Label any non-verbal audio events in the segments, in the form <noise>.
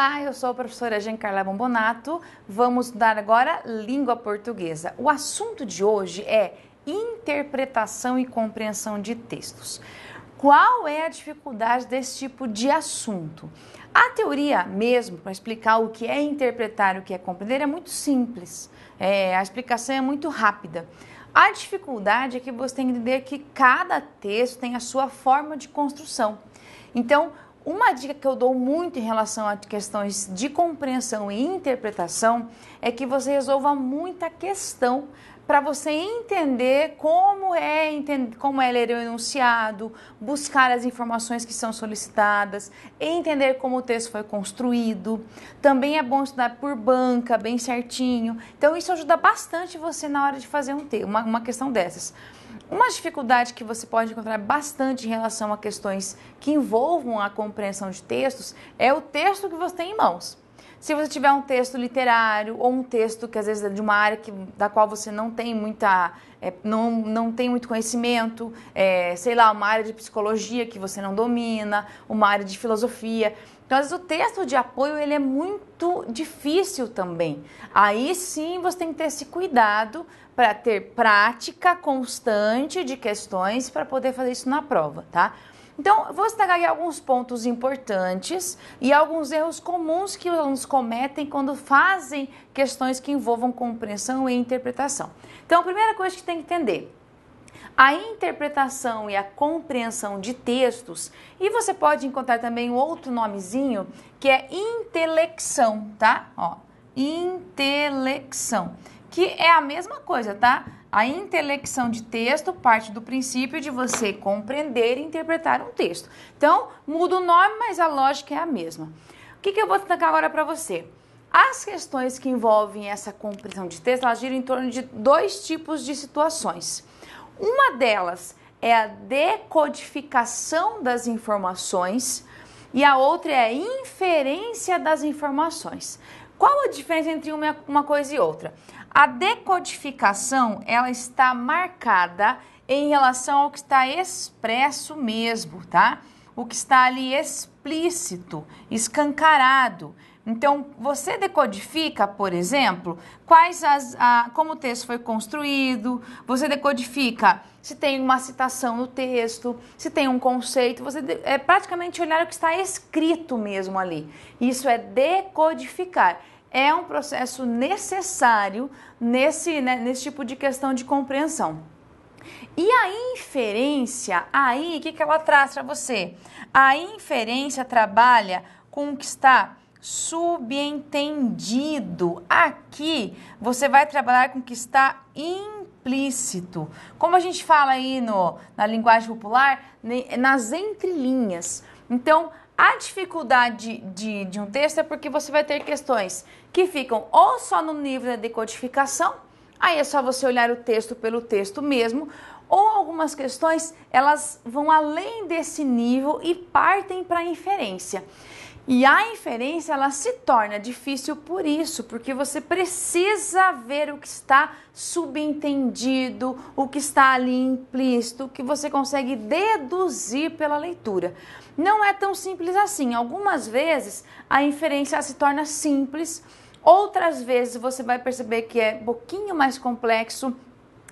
Olá, eu sou a professora Giancarla Bombonato. Vamos estudar agora língua portuguesa. O assunto de hoje é interpretação e compreensão de textos. Qual é a dificuldade desse tipo de assunto? A teoria mesmo, para explicar o que é interpretar e o que é compreender, é muito simples. É, a explicação é muito rápida. A dificuldade é que você tem que entender que cada texto tem a sua forma de construção. Então, uma dica que eu dou muito em relação a questões de compreensão e interpretação é que você resolva muita questão para você entender como é como é ler o enunciado, buscar as informações que são solicitadas, entender como o texto foi construído. Também é bom estudar por banca, bem certinho. Então isso ajuda bastante você na hora de fazer um uma, uma questão dessas. Uma dificuldade que você pode encontrar bastante em relação a questões que envolvam a compreensão de textos é o texto que você tem em mãos. Se você tiver um texto literário ou um texto que às vezes é de uma área que, da qual você não tem muita, é, não, não tem muito conhecimento, é, sei lá, uma área de psicologia que você não domina, uma área de filosofia. Então, às vezes o texto de apoio ele é muito difícil também. Aí sim você tem que ter esse cuidado para ter prática constante de questões para poder fazer isso na prova, tá? Então, vou destacar aqui alguns pontos importantes e alguns erros comuns que os alunos cometem quando fazem questões que envolvam compreensão e interpretação. Então, a primeira coisa que tem que entender, a interpretação e a compreensão de textos, e você pode encontrar também um outro nomezinho que é intelecção, tá? Ó, intelecção que é a mesma coisa, tá? A intelecção de texto parte do princípio de você compreender e interpretar um texto. Então, muda o nome, mas a lógica é a mesma. O que, que eu vou destacar agora para você? As questões que envolvem essa compreensão de texto, elas giram em torno de dois tipos de situações. Uma delas é a decodificação das informações e a outra é a inferência das informações. Qual a diferença entre uma, uma coisa e outra? A decodificação ela está marcada em relação ao que está expresso mesmo, tá? O que está ali explícito, escancarado. Então, você decodifica, por exemplo, quais as, a, como o texto foi construído, você decodifica se tem uma citação no texto, se tem um conceito, você de, é praticamente olhar o que está escrito mesmo ali. Isso é decodificar é um processo necessário nesse, né, nesse tipo de questão de compreensão. E a inferência, aí, o que, que ela traz para você? A inferência trabalha com o que está subentendido. Aqui, você vai trabalhar com o que está implícito. Como a gente fala aí no, na linguagem popular, nas entrelinhas. Então, a dificuldade de, de, um texto é porque você vai ter questões que ficam ou só no nível da decodificação, aí é só você olhar o texto pelo texto mesmo, ou algumas questões elas vão além desse nível e partem para inferência. E a inferência ela se torna difícil por isso, porque você precisa ver o que está subentendido, o que está ali implícito, o que você consegue deduzir pela leitura. Não é tão simples assim. Algumas vezes a inferência se torna simples, outras vezes você vai perceber que é um pouquinho mais complexo.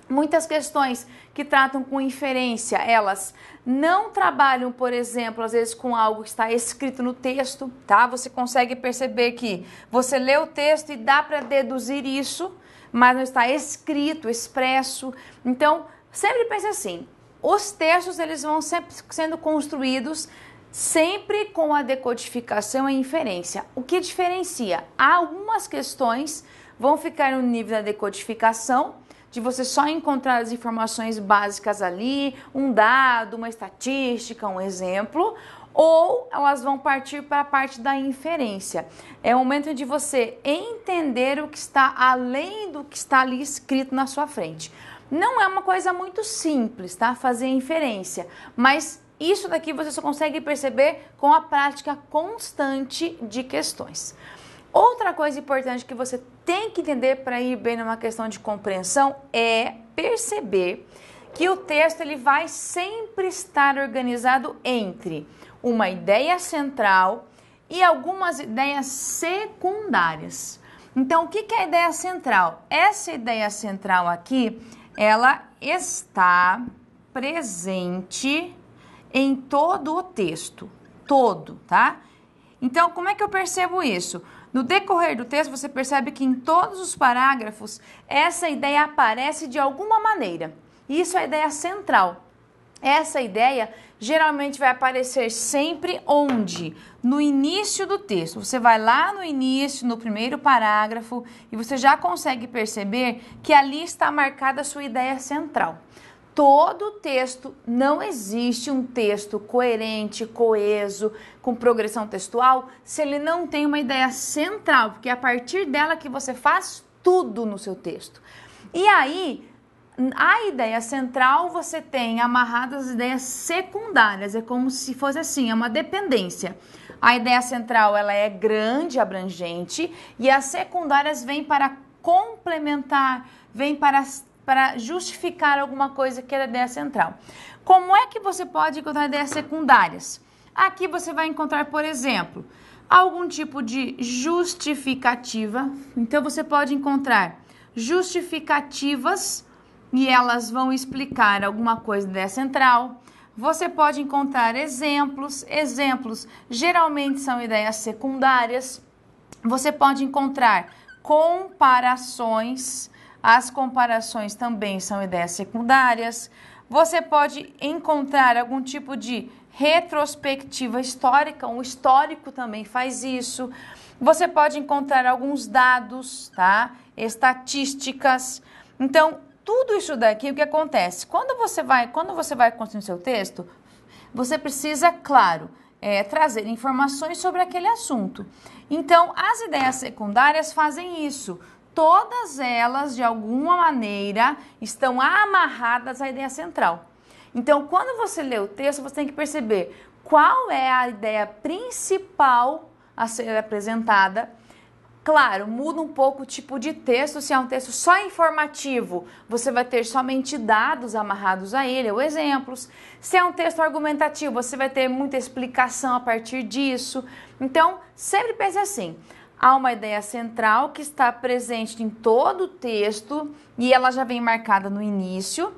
Muitas questões que tratam com inferência, elas não trabalham, por exemplo, às vezes com algo que está escrito no texto, tá? Você consegue perceber que você lê o texto e dá para deduzir isso, mas não está escrito, expresso. Então, sempre pense assim: os textos eles vão sempre sendo construídos sempre com a decodificação e inferência. O que diferencia? Algumas questões vão ficar no nível da decodificação de você só encontrar as informações básicas ali, um dado, uma estatística, um exemplo, ou elas vão partir para a parte da inferência. É o momento de você entender o que está além do que está ali escrito na sua frente. Não é uma coisa muito simples, tá? Fazer inferência, mas isso daqui você só consegue perceber com a prática constante de questões. Outra coisa importante que você tem que entender para ir bem numa questão de compreensão é perceber que o texto ele vai sempre estar organizado entre uma ideia central e algumas ideias secundárias. Então, o que é a ideia central? Essa ideia central aqui, ela está presente em todo o texto, todo, tá? Então, como é que eu percebo isso? No decorrer do texto, você percebe que em todos os parágrafos essa ideia aparece de alguma maneira. Isso é a ideia central. Essa ideia geralmente vai aparecer sempre onde? No início do texto. Você vai lá no início, no primeiro parágrafo, e você já consegue perceber que ali está marcada a sua ideia central todo o texto, não existe um texto coerente, coeso, com progressão textual, se ele não tem uma ideia central, porque é a partir dela que você faz tudo no seu texto. E aí, a ideia central você tem amarradas as ideias secundárias, é como se fosse assim, é uma dependência. A ideia central ela é grande, abrangente, e as secundárias vêm para complementar, vêm para para justificar alguma coisa que era é ideia central. Como é que você pode encontrar ideias secundárias? Aqui você vai encontrar, por exemplo, algum tipo de justificativa. Então você pode encontrar justificativas e elas vão explicar alguma coisa da central. Você pode encontrar exemplos, exemplos geralmente são ideias secundárias. Você pode encontrar comparações, as comparações também são ideias secundárias. Você pode encontrar algum tipo de retrospectiva histórica, um histórico também faz isso. Você pode encontrar alguns dados, tá? Estatísticas. Então, tudo isso daqui o que acontece? Quando você vai, quando você vai construir seu texto, você precisa, claro, é, trazer informações sobre aquele assunto. Então, as ideias secundárias fazem isso todas elas, de alguma maneira, estão amarradas à ideia central. Então, quando você lê o texto, você tem que perceber qual é a ideia principal a ser apresentada. Claro, muda um pouco o tipo de texto. Se é um texto só informativo, você vai ter somente dados amarrados a ele, ou exemplos. Se é um texto argumentativo, você vai ter muita explicação a partir disso. Então, sempre pense assim: há uma ideia central que está presente em todo o texto e ela já vem marcada no início,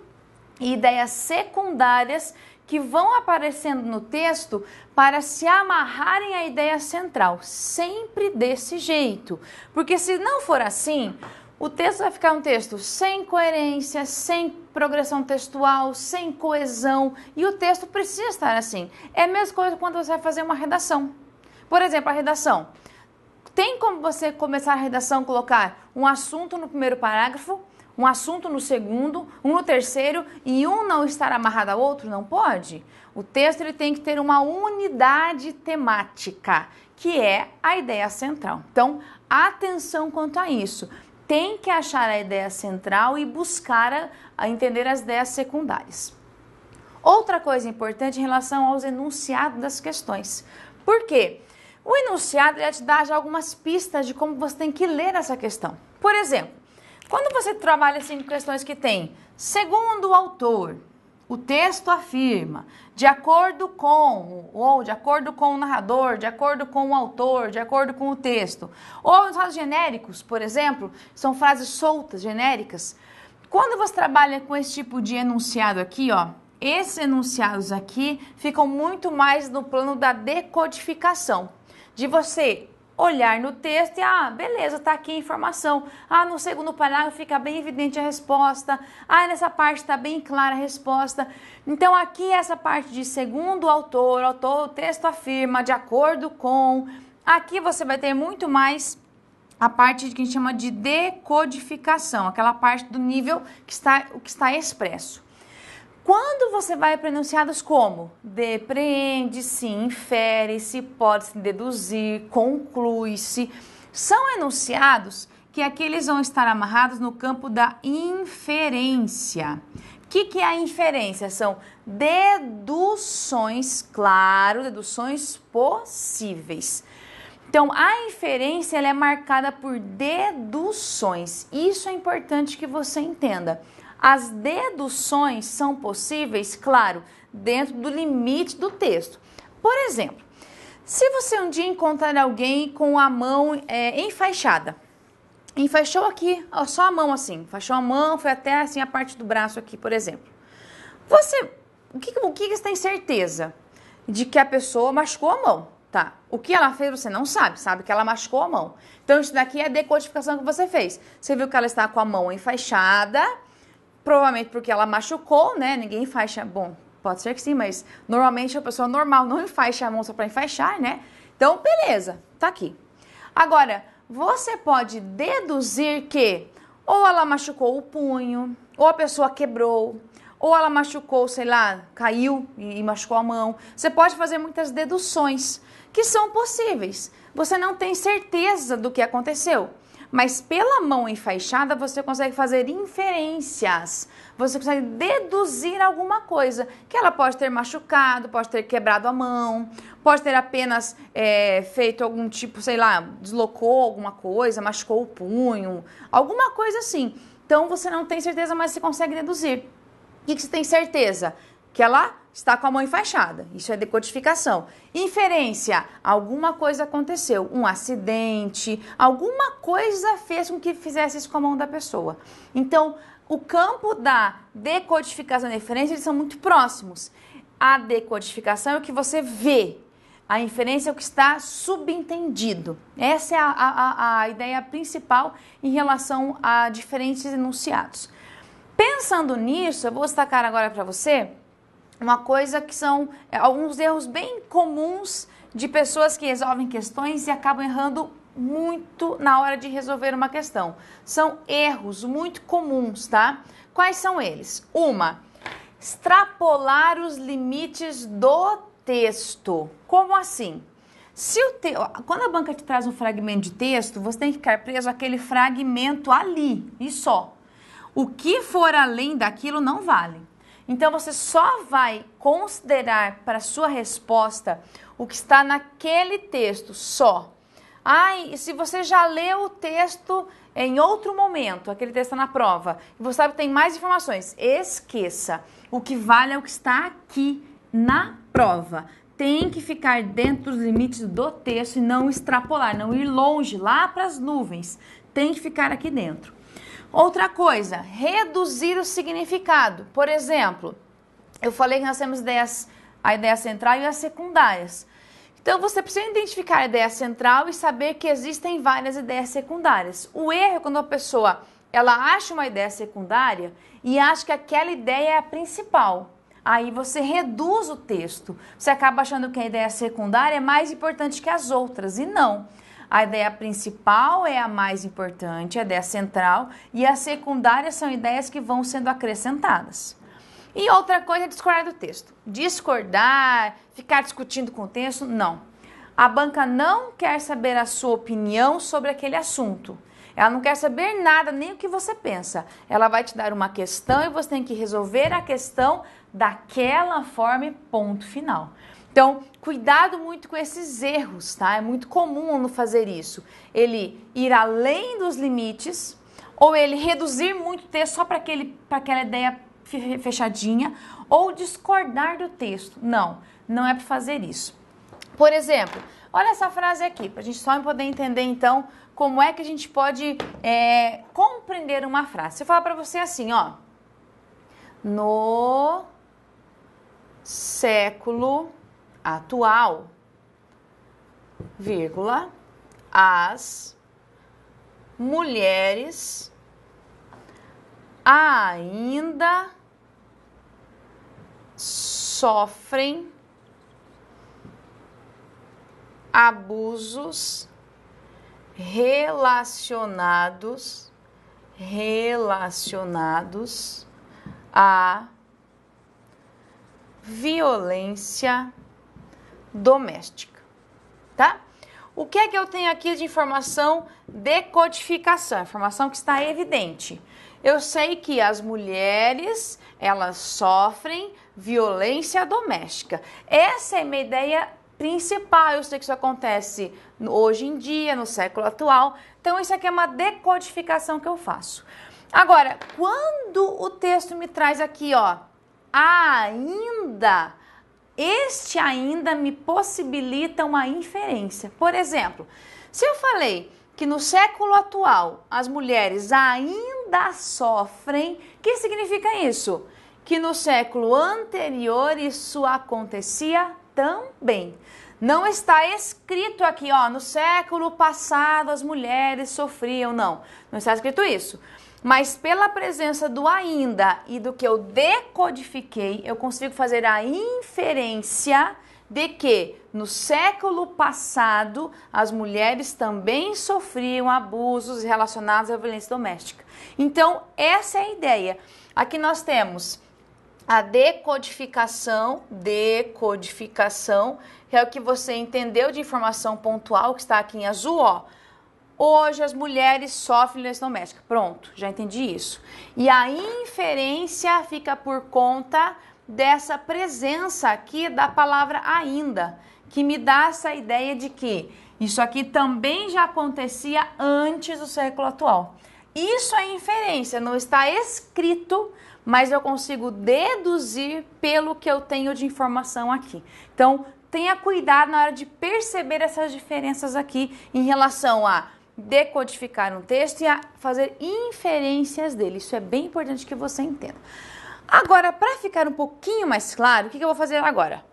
e ideias secundárias que vão aparecendo no texto para se amarrarem à ideia central, sempre desse jeito. Porque se não for assim, o texto vai ficar um texto sem coerência, sem progressão textual, sem coesão, e o texto precisa estar assim. É a mesma coisa quando você vai fazer uma redação. Por exemplo, a redação. Tem como você começar a redação colocar um assunto no primeiro parágrafo, um assunto no segundo, um no terceiro e um não estar amarrado ao outro? Não pode. O texto ele tem que ter uma unidade temática, que é a ideia central. Então, atenção quanto a isso. Tem que achar a ideia central e buscar a, a entender as ideias secundárias. Outra coisa importante em relação aos enunciados das questões. Por quê? O enunciado ele te dá já algumas pistas de como você tem que ler essa questão. Por exemplo, quando você trabalha assim com questões que tem, segundo o autor, o texto afirma, de acordo com, ou de acordo com o narrador, de acordo com o autor, de acordo com o texto. Ou nos casos genéricos, por exemplo, são frases soltas, genéricas. Quando você trabalha com esse tipo de enunciado aqui, ó, esses enunciados aqui ficam muito mais no plano da decodificação de você olhar no texto e, ah, beleza, está aqui a informação. Ah, no segundo parágrafo fica bem evidente a resposta. Ah, nessa parte está bem clara a resposta. Então, aqui essa parte de segundo autor, autor, o texto afirma, de acordo com. Aqui você vai ter muito mais a parte que a gente chama de decodificação, aquela parte do nível que está, que está expresso. Quando você vai para enunciados como depreende-se, infere-se, pode-se deduzir, conclui-se, são enunciados que aqui eles vão estar amarrados no campo da inferência. O que, que é a inferência? São deduções, claro, deduções possíveis. Então, a inferência ela é marcada por deduções. Isso é importante que você entenda. As deduções são possíveis, claro, dentro do limite do texto. Por exemplo, se você um dia encontrar alguém com a mão é, enfaixada, enfaixou aqui, ó, só a mão assim, enfaixou a mão, foi até assim a parte do braço aqui, por exemplo. Você, o que, o que você tem certeza? De que a pessoa machucou a mão, tá? O que ela fez você não sabe, sabe que ela machucou a mão. Então isso daqui é a decodificação que você fez. Você viu que ela está com a mão enfaixada, provavelmente porque ela machucou, né? Ninguém fecha. Bom, pode ser que sim, mas normalmente a pessoa normal não enfaixa <laughs> a mão só para enfaixar, né? Então, beleza, tá aqui. Agora, você pode deduzir que ou ela machucou o punho, ou a pessoa quebrou, ou ela machucou, sei lá, caiu e machucou a mão. Você pode fazer muitas deduções que são possíveis. Você não tem certeza do que aconteceu mas pela mão enfaixada você consegue fazer inferências, você consegue deduzir alguma coisa, que ela pode ter machucado, pode ter quebrado a mão, pode ter apenas é, feito algum tipo, sei lá, deslocou alguma coisa, machucou o punho, alguma coisa assim. Então você não tem certeza, mas você consegue deduzir. O que, que você tem certeza? Que ela está com a mão enfaixada. Isso é decodificação. Inferência: alguma coisa aconteceu, um acidente, alguma coisa fez com que fizesse isso com a mão da pessoa. Então, o campo da decodificação e inferência eles são muito próximos. A decodificação é o que você vê. A inferência é o que está subentendido. Essa é a, a, a ideia principal em relação a diferentes enunciados. Pensando nisso, eu vou destacar agora para você uma coisa que são é, alguns erros bem comuns de pessoas que resolvem questões e acabam errando muito na hora de resolver uma questão. São erros muito comuns, tá? Quais são eles? Uma, extrapolar os limites do texto. Como assim? Se o te... Quando a banca te traz um fragmento de texto, você tem que ficar preso aquele fragmento ali e só. O que for além daquilo não vale. Então você só vai considerar para sua resposta o que está naquele texto só. Ai, ah, se você já leu o texto em outro momento, aquele texto está na prova, e você sabe que tem mais informações, esqueça. O que vale é o que está aqui na prova. Tem que ficar dentro dos limites do texto e não extrapolar, não ir longe, lá para as nuvens. Tem que ficar aqui dentro. Outra coisa, reduzir o significado. Por exemplo, eu falei que nós temos ideias, a ideia central e as secundárias. Então você precisa identificar a ideia central e saber que existem várias ideias secundárias. O erro é quando a pessoa ela acha uma ideia secundária e acha que aquela ideia é a principal. Aí você reduz o texto. Você acaba achando que a ideia secundária é mais importante que as outras e não. A ideia principal é a mais importante, a ideia central, e as secundárias são ideias que vão sendo acrescentadas. E outra coisa é discordar do texto. Discordar, ficar discutindo com o texto, não. A banca não quer saber a sua opinião sobre aquele assunto. Ela não quer saber nada, nem o que você pensa. Ela vai te dar uma questão e você tem que resolver a questão daquela forma e ponto final. Então, cuidado muito com esses erros, tá? É muito comum no fazer isso. Ele ir além dos limites ou ele reduzir muito o texto só para aquela ideia fechadinha ou discordar do texto. Não, não é para fazer isso. Por exemplo, olha essa frase aqui, para a gente só poder entender então como é que a gente pode é, compreender uma frase. Se eu falar para você assim, ó, no século atual, vírgula, as mulheres ainda sofrem abusos relacionados relacionados à violência doméstica, tá? O que é que eu tenho aqui de informação de codificação? Informação que está evidente. Eu sei que as mulheres, elas sofrem violência doméstica. Essa é minha ideia principal. Eu sei que isso acontece hoje em dia, no século atual. Então, isso aqui é uma decodificação que eu faço. Agora, quando o texto me traz aqui, ó, ainda este ainda me possibilita uma inferência. Por exemplo, se eu falei que no século atual as mulheres ainda sofrem, que significa isso? Que no século anterior isso acontecia também. Não está escrito aqui, ó, no século passado as mulheres sofriam, não. Não está escrito isso. Mas pela presença do ainda e do que eu decodifiquei, eu consigo fazer a inferência de que no século passado as mulheres também sofriam abusos relacionados à violência doméstica. Então, essa é a ideia. Aqui nós temos a decodificação, decodificação, é o que você entendeu de informação pontual que está aqui em azul, ó Hoje as mulheres sofrem violência doméstica. Pronto, já entendi isso. E a inferência fica por conta dessa presença aqui da palavra ainda, que me dá essa ideia de que isso aqui também já acontecia antes do século atual. Isso é inferência, não está escrito, mas eu consigo deduzir pelo que eu tenho de informação aqui. Então, tenha cuidado na hora de perceber essas diferenças aqui em relação a decodificar um texto e a fazer inferências dele. Isso é bem importante que você entenda. Agora, para ficar um pouquinho mais claro, o que eu vou fazer agora?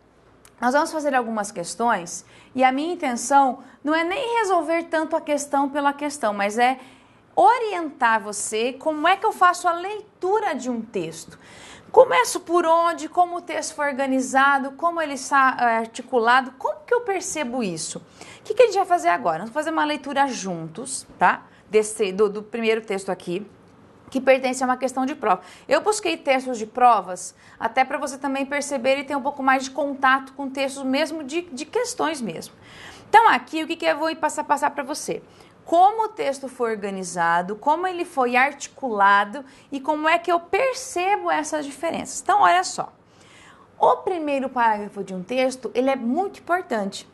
Nós vamos fazer algumas questões e a minha intenção não é nem resolver tanto a questão pela questão, mas é orientar você como é que eu faço a leitura de um texto. Começo por onde, como o texto foi organizado, como ele está eh, articulado, como que eu percebo isso? O que, que a gente vai fazer agora? Vamos fazer uma leitura juntos, tá? Desse, do, do primeiro texto aqui, que pertence a uma questão de prova. Eu busquei textos de provas até para você também perceber e ter um pouco mais de contato com textos mesmo de, de questões mesmo. Então aqui o que, que eu vou passar passar para você? como o texto foi organizado, como ele foi articulado e como é que eu percebo essas diferenças. Então, olha só. O primeiro parágrafo de um texto, ele é muito importante.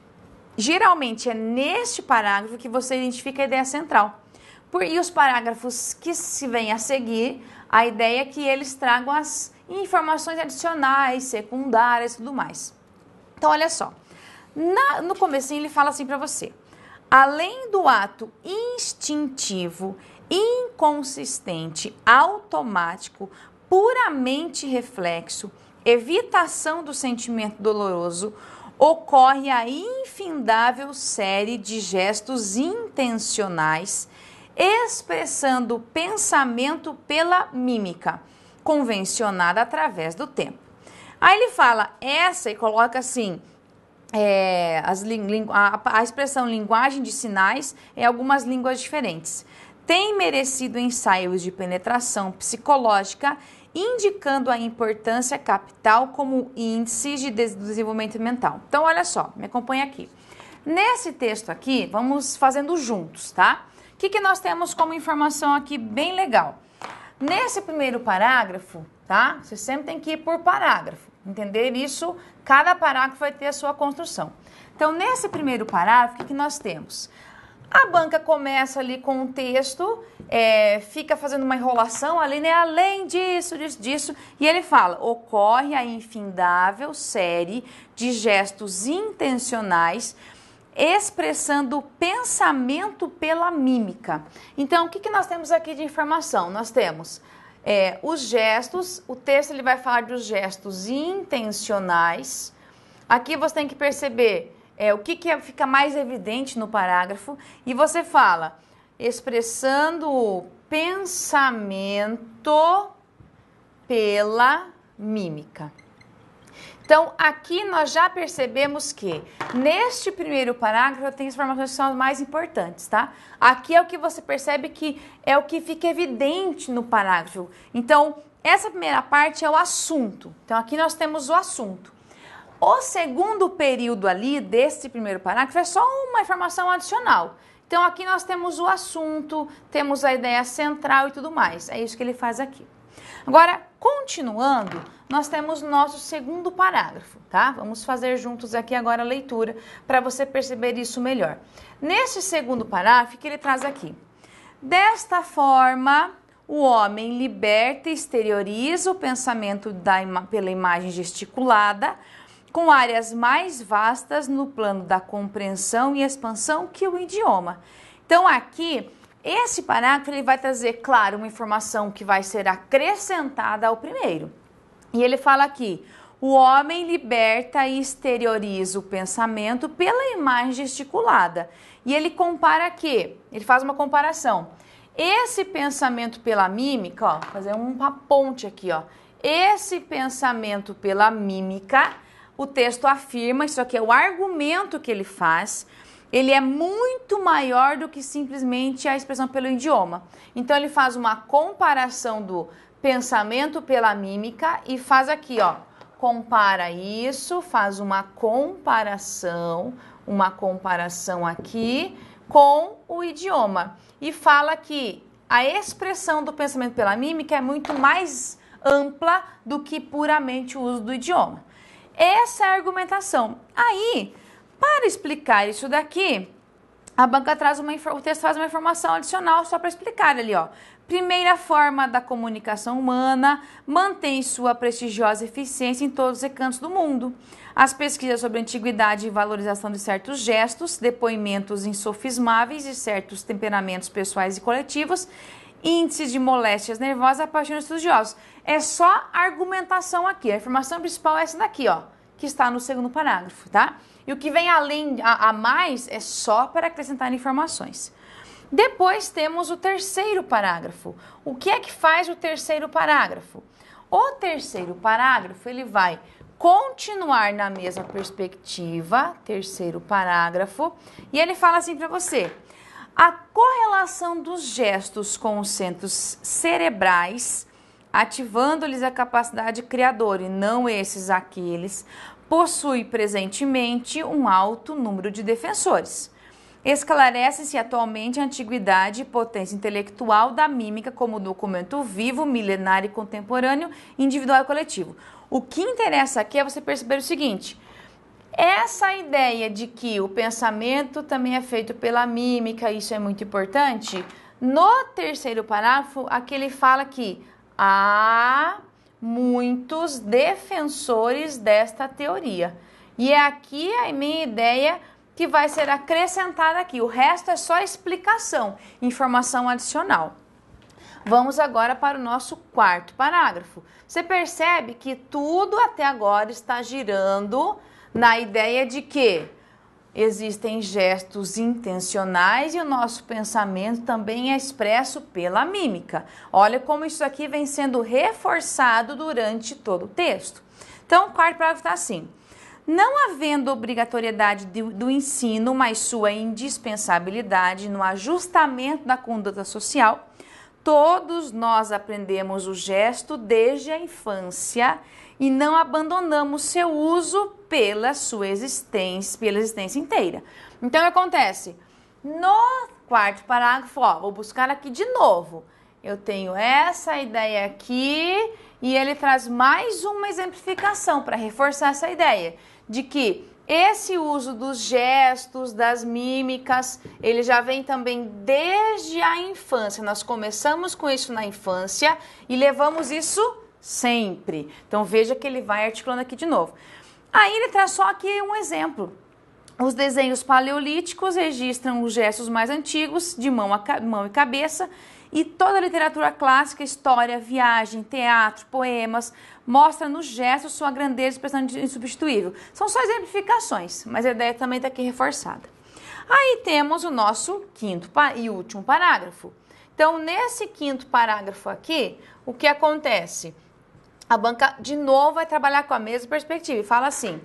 Geralmente é neste parágrafo que você identifica a ideia central. Por, e os parágrafos que se vêm a seguir, a ideia é que eles tragam as informações adicionais, secundárias e tudo mais. Então, olha só. Na, no começo ele fala assim para você. Além do ato instintivo, inconsistente, automático, puramente reflexo, evitação do sentimento doloroso, ocorre a infindável série de gestos intencionais expressando o pensamento pela mímica, convencionada através do tempo. Aí ele fala essa e coloca assim: é, as, a, a expressão linguagem de sinais em é algumas línguas diferentes. Tem merecido ensaios de penetração psicológica indicando a importância capital como índice de desenvolvimento mental. Então, olha só, me acompanha aqui. Nesse texto aqui, vamos fazendo juntos, tá? O que, que nós temos como informação aqui bem legal? Nesse primeiro parágrafo, tá? Você sempre tem que ir por parágrafo. Entender isso, cada parágrafo vai ter a sua construção. Então, nesse primeiro parágrafo, o que nós temos? A banca começa ali com um texto, é, fica fazendo uma enrolação ali, né? Além disso, disso, disso, e ele fala: ocorre a infindável série de gestos intencionais expressando o pensamento pela mímica. Então, o que, que nós temos aqui de informação? Nós temos é, os gestos, o texto ele vai falar dos gestos intencionais. Aqui você tem que perceber é, o que, que é, fica mais evidente no parágrafo e você fala expressando o pensamento pela mímica. Então, aqui nós já percebemos que neste primeiro parágrafo tem as informações que são as mais importantes, tá? Aqui é o que você percebe que é o que fica evidente no parágrafo. Então, essa primeira parte é o assunto. Então, aqui nós temos o assunto. O segundo período ali deste primeiro parágrafo é só uma informação adicional. Então, aqui nós temos o assunto, temos a ideia central e tudo mais. É isso que ele faz aqui. Agora, continuando, nós temos nosso segundo parágrafo, tá? Vamos fazer juntos aqui agora a leitura para você perceber isso melhor. Neste segundo parágrafo que ele traz aqui. Desta forma, o homem liberta e exterioriza o pensamento ima pela imagem gesticulada, com áreas mais vastas no plano da compreensão e expansão que o idioma. Então, aqui esse parágrafo ele vai trazer, claro, uma informação que vai ser acrescentada ao primeiro. E ele fala aqui: o homem liberta e exterioriza o pensamento pela imagem gesticulada. E ele compara que, ele faz uma comparação. Esse pensamento pela mímica, ó, fazer uma ponte aqui, ó. Esse pensamento pela mímica, o texto afirma, isso aqui é o argumento que ele faz, ele é muito maior do que simplesmente a expressão pelo idioma. Então ele faz uma comparação do pensamento pela mímica e faz aqui, ó, compara isso, faz uma comparação, uma comparação aqui com o idioma e fala que a expressão do pensamento pela mímica é muito mais ampla do que puramente o uso do idioma. Essa é a argumentação. Aí, para explicar isso daqui, a banca traz uma o texto traz uma informação adicional só para explicar ali, ó. Primeira forma da comunicação humana mantém sua prestigiosa eficiência em todos os recantos do mundo. As pesquisas sobre antiguidade e valorização de certos gestos, depoimentos insofismáveis de certos temperamentos pessoais e coletivos, índices de moléstias nervosas apaixonam estudiosos. É só argumentação aqui. A informação principal é essa daqui, ó que está no segundo parágrafo, tá? E o que vem além a, a mais é só para acrescentar informações. Depois temos o terceiro parágrafo. O que é que faz o terceiro parágrafo? O terceiro parágrafo ele vai continuar na mesma perspectiva, terceiro parágrafo, e ele fala assim para você: a correlação dos gestos com os centros cerebrais, ativando-lhes a capacidade criadora, e não esses aqueles, possui presentemente um alto número de defensores. Esclarece-se atualmente a antiguidade e potência intelectual da mímica como documento vivo, milenar e contemporâneo, individual e coletivo. O que interessa aqui é você perceber o seguinte: essa ideia de que o pensamento também é feito pela mímica, isso é muito importante. No terceiro parágrafo, aqui ele fala que a ah, muitos defensores desta teoria. E é aqui a minha ideia que vai ser acrescentada aqui. O resto é só explicação, informação adicional. Vamos agora para o nosso quarto parágrafo. Você percebe que tudo até agora está girando na ideia de que Existem gestos intencionais e o nosso pensamento também é expresso pela mímica. Olha como isso aqui vem sendo reforçado durante todo o texto. Então, o quarto parágrafo está assim. Não havendo obrigatoriedade do ensino, mas sua indispensabilidade no ajustamento da conduta social, todos nós aprendemos o gesto desde a infância e não abandonamos seu uso pela sua existência, pela existência inteira. Então o que acontece? No quarto parágrafo, ó, vou buscar aqui de novo. Eu tenho essa ideia aqui e ele traz mais uma exemplificação para reforçar essa ideia de que esse uso dos gestos, das mímicas, ele já vem também desde a infância. Nós começamos com isso na infância e levamos isso sempre. Então veja que ele vai articulando aqui de novo. Aí ele traz só aqui um exemplo. Os desenhos paleolíticos registram os gestos mais antigos, de mão, a mão e cabeça, e toda a literatura clássica, história, viagem, teatro, poemas, mostra nos gestos sua grandeza e expressão insubstituível. São só exemplificações, mas a ideia também está aqui reforçada. Aí temos o nosso quinto e último parágrafo. Então, nesse quinto parágrafo aqui, o que acontece? a banca de novo vai trabalhar com a mesma perspectiva e fala assim: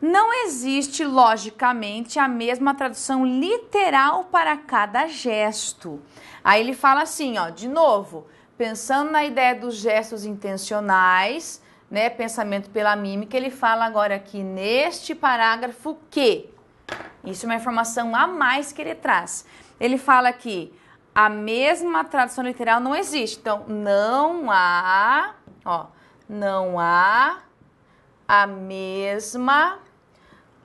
não existe logicamente a mesma tradução literal para cada gesto. Aí ele fala assim, ó, de novo, pensando na ideia dos gestos intencionais, né, pensamento pela mímica, ele fala agora aqui neste parágrafo que isso é uma informação a mais que ele traz. Ele fala que a mesma tradução literal não existe. Então, não há, ó, não há a mesma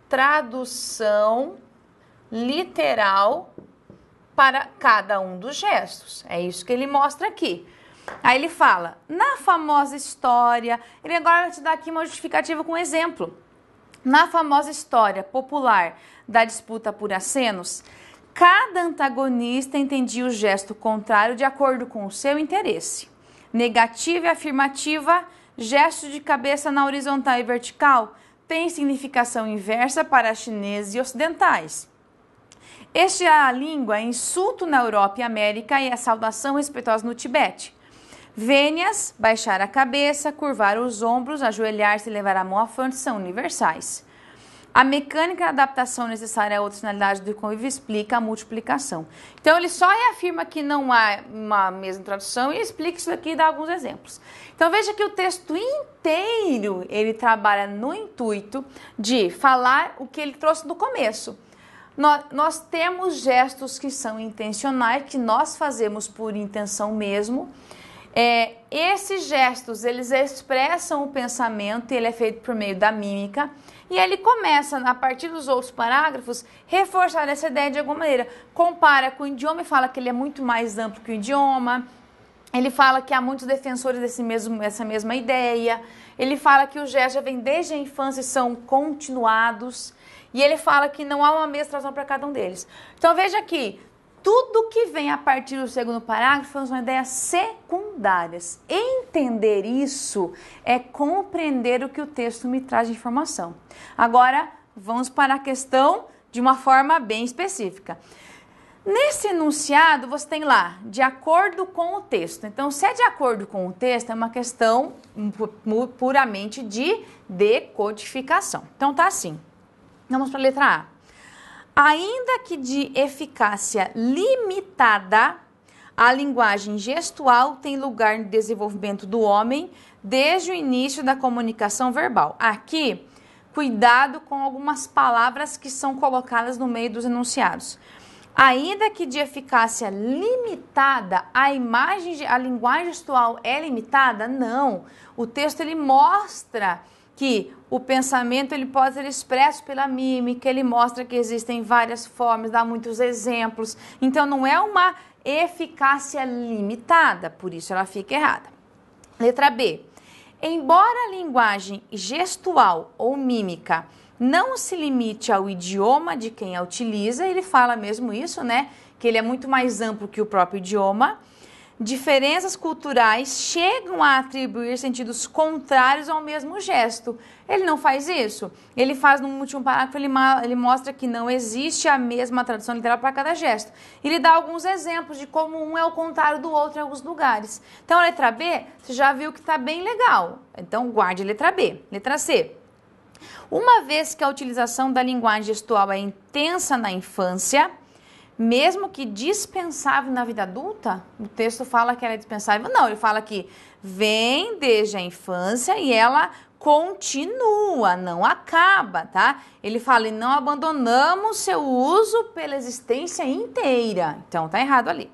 tradução literal para cada um dos gestos. É isso que ele mostra aqui. Aí ele fala, na famosa história, ele agora te dar aqui uma justificativa com um exemplo. Na famosa história popular da disputa por acenos, cada antagonista entendia o gesto contrário de acordo com o seu interesse. Negativa e afirmativa Gesto de cabeça na horizontal e vertical tem significação inversa para chineses e ocidentais. Este é a língua insulto na Europa e América e a saudação respeitosa no Tibete. Vênias, baixar a cabeça, curvar os ombros, ajoelhar-se e levar a mão à frente são universais. A mecânica da adaptação necessária a outras finalidades do convívio explica a multiplicação. Então, ele só reafirma que não há uma mesma tradução e explica isso aqui e dá alguns exemplos. Então, veja que o texto inteiro ele trabalha no intuito de falar o que ele trouxe no começo. Nós, nós temos gestos que são intencionais, que nós fazemos por intenção mesmo. É, esses gestos, eles expressam o pensamento, e ele é feito por meio da mímica. E ele começa, a partir dos outros parágrafos, reforçar essa ideia de alguma maneira. Compara com o idioma e fala que ele é muito mais amplo que o idioma. Ele fala que há muitos defensores desse mesmo, dessa mesma ideia. Ele fala que os gestos já vêm desde a infância e são continuados. E ele fala que não há uma mesma tradução para cada um deles. Então veja aqui, tudo que vem a partir do segundo parágrafo são ideias secundárias. Entender isso é compreender o que o texto me traz de informação. Agora, vamos para a questão de uma forma bem específica. Nesse enunciado, você tem lá, de acordo com o texto. Então, se é de acordo com o texto, é uma questão puramente de decodificação. Então, tá assim. Vamos para a letra A. Ainda que de eficácia limitada, a linguagem gestual tem lugar no desenvolvimento do homem desde o início da comunicação verbal. Aqui, cuidado com algumas palavras que são colocadas no meio dos enunciados. Ainda que de eficácia limitada, a imagem, a linguagem gestual é limitada? Não. O texto ele mostra que o pensamento ele pode ser expresso pela mímica, ele mostra que existem várias formas, dá muitos exemplos. Então não é uma eficácia limitada, por isso ela fica errada. Letra B. Embora a linguagem gestual ou mímica não se limite ao idioma de quem a utiliza, ele fala mesmo isso, né? Que ele é muito mais amplo que o próprio idioma diferenças culturais chegam a atribuir sentidos contrários ao mesmo gesto. Ele não faz isso. Ele faz no último parágrafo, ele, ele mostra que não existe a mesma tradução literal para cada gesto. Ele dá alguns exemplos de como um é o contrário do outro em alguns lugares. Então, a letra B, você já viu que está bem legal. Então, guarde a letra B. Letra C. Uma vez que a utilização da linguagem gestual é intensa na infância, mesmo que dispensável na vida adulta? O texto fala que ela é dispensável? Não, ele fala que vem desde a infância e ela continua, não acaba, tá? Ele fala, e não abandonamos seu uso pela existência inteira. Então, tá errado ali.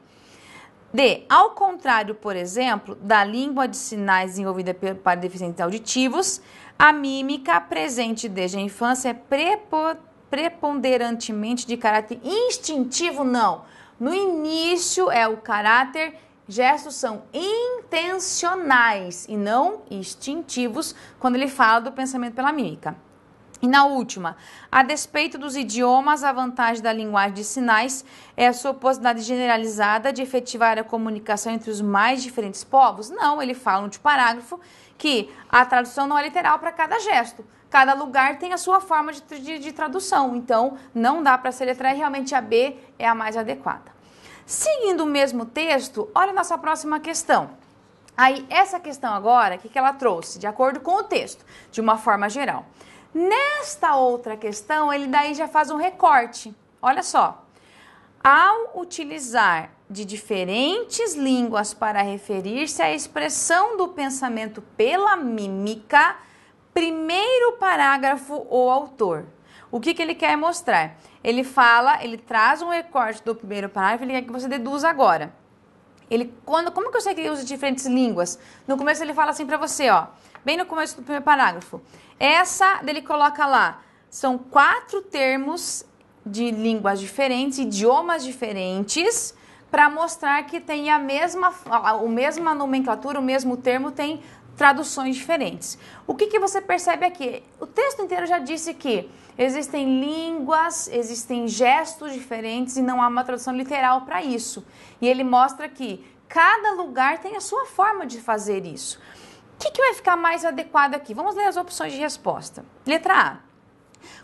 D. Ao contrário, por exemplo, da língua de sinais desenvolvida para deficientes auditivos, a mímica presente desde a infância é prepotente preponderantemente de caráter instintivo, não. No início é o caráter, gestos são intencionais e não instintivos quando ele fala do pensamento pela mímica. E na última, a despeito dos idiomas, a vantagem da linguagem de sinais é a sua possibilidade generalizada de efetivar a comunicação entre os mais diferentes povos? Não, ele fala um um tipo parágrafo que a tradução não é literal para cada gesto cada lugar tem a sua forma de, de, de tradução. Então, não dá para letra e realmente a B é a mais adequada. Seguindo o mesmo texto, olha a nossa próxima questão. Aí, essa questão agora, o que, que ela trouxe? De acordo com o texto, de uma forma geral. Nesta outra questão, ele daí já faz um recorte. Olha só. Ao utilizar de diferentes línguas para referir-se à expressão do pensamento pela mímica, primeiro parágrafo o autor. O que, que ele quer mostrar? Ele fala, ele traz um recorte do primeiro parágrafo, ele quer que você deduza agora. Ele, quando, como que eu sei que ele usa diferentes línguas? No começo ele fala assim para você, ó, bem no começo do primeiro parágrafo. Essa, ele coloca lá, são quatro termos de línguas diferentes, idiomas diferentes, para mostrar que tem a mesma, a mesma nomenclatura, o mesmo termo tem traduções diferentes. O que, que você percebe aqui? O texto inteiro já disse que existem línguas, existem gestos diferentes e não há uma tradução literal para isso. E ele mostra que cada lugar tem a sua forma de fazer isso. O que, que vai ficar mais adequado aqui? Vamos ler as opções de resposta. Letra A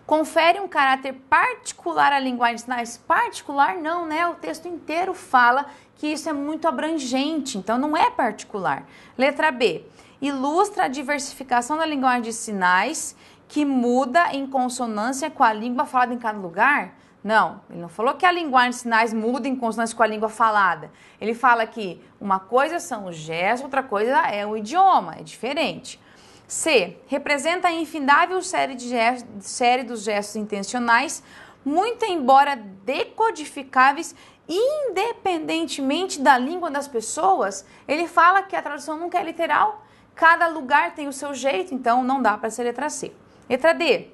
confere um caráter particular à linguagem de sinais? Particular não, né? O texto inteiro fala que isso é muito abrangente, então não é particular. Letra B ilustra a diversificação da linguagem de sinais que muda em consonância com a língua falada em cada lugar? Não, ele não falou que a linguagem de sinais muda em consonância com a língua falada. Ele fala que uma coisa são os gestos, outra coisa é o idioma, é diferente. C. Representa a infindável série, de gestos, série dos gestos intencionais, muito embora decodificáveis independentemente da língua das pessoas. Ele fala que a tradução nunca é literal, Cada lugar tem o seu jeito, então não dá para ser letra C. Letra D.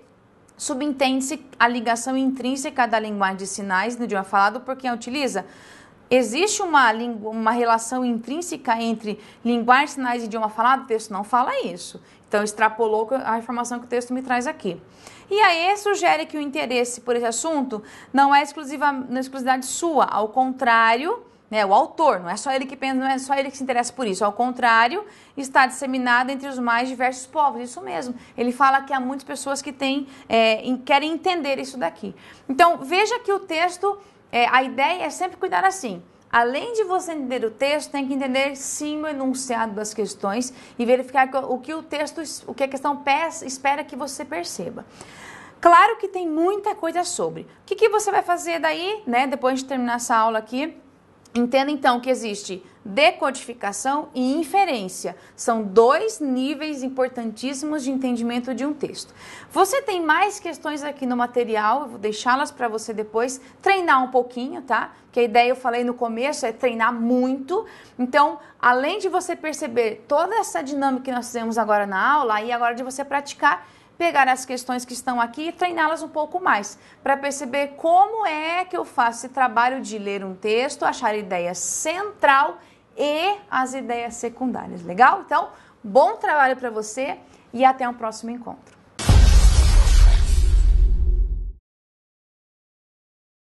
Subentende-se a ligação intrínseca da linguagem de sinais no idioma falado por quem a utiliza. Existe uma, uma relação intrínseca entre linguagem, sinais e idioma falado? O texto não fala isso. Então, extrapolou a informação que o texto me traz aqui. E aí, sugere que o interesse por esse assunto não é exclusiva, não é exclusividade sua. Ao contrário, né, o autor, não é só ele que pensa, não é só ele que se interessa por isso. Ao contrário, está disseminada entre os mais diversos povos. Isso mesmo. Ele fala que há muitas pessoas que têm, é, querem entender isso daqui. Então veja que o texto, é, a ideia é sempre cuidar assim. Além de você entender o texto, tem que entender sim o enunciado das questões e verificar o que o texto, o que a questão espera que você perceba. Claro que tem muita coisa sobre. O que, que você vai fazer daí, né? Depois de terminar essa aula aqui, Entenda então que existe decodificação e inferência. São dois níveis importantíssimos de entendimento de um texto. Você tem mais questões aqui no material, eu vou deixá-las para você depois treinar um pouquinho, tá? Que a ideia eu falei no começo é treinar muito. Então, além de você perceber toda essa dinâmica que nós fizemos agora na aula, e agora de você praticar pegar as questões que estão aqui e treiná-las um pouco mais, para perceber como é que eu faço esse trabalho de ler um texto, achar a ideia central e as ideias secundárias, legal? Então, bom trabalho para você e até o um próximo encontro.